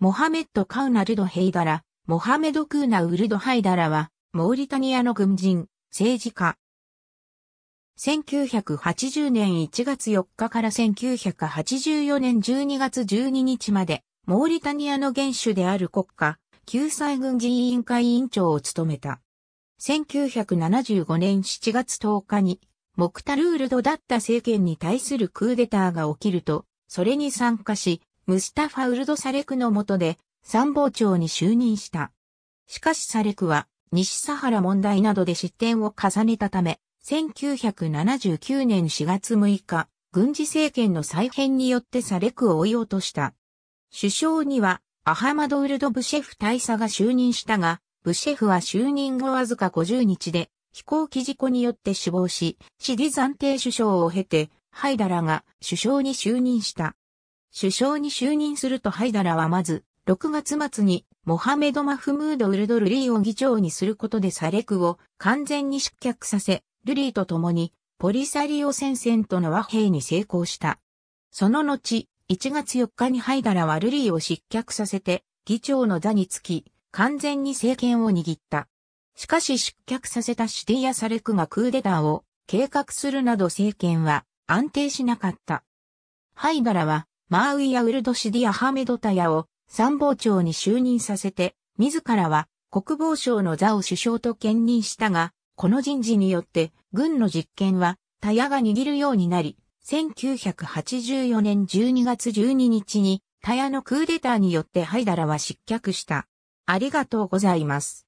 モハメッド・カウナルド・ヘイダラ、モハメド・クーナウルド・ハイダラは、モーリタニアの軍人、政治家。1980年1月4日から1984年12月12日まで、モーリタニアの元首である国家、救済軍事委員会委員長を務めた。1975年7月10日に、モクタルールドだった政権に対するクーデターが起きると、それに参加し、ムスタファ・ウルド・サレクの下で参謀長に就任した。しかしサレクは西サハラ問題などで失点を重ねたため、1979年4月6日、軍事政権の再編によってサレクを追い落とした。首相にはアハマド・ウルド・ブシェフ大佐が就任したが、ブシェフは就任後わずか50日で飛行機事故によって死亡し、シディ暫定首相を経て、ハイダラが首相に就任した。首相に就任するとハイダラはまず、6月末にモハメド・マフムード・ウルド・ルリーを議長にすることでサレクを完全に失脚させ、ルリーと共にポリサリオ戦線との和平に成功した。その後、1月4日にハイダラはルリーを失脚させて、議長の座につき、完全に政権を握った。しかし失脚させたシティア・サレクがクーデターを計画するなど政権は安定しなかった。ハイダラはマーウィア・ウルドシディ・アハメドタヤを参謀長に就任させて、自らは国防省の座を首相と兼任したが、この人事によって軍の実権はタヤが握るようになり、1984年12月12日にタヤのクーデターによってハイダラは失脚した。ありがとうございます。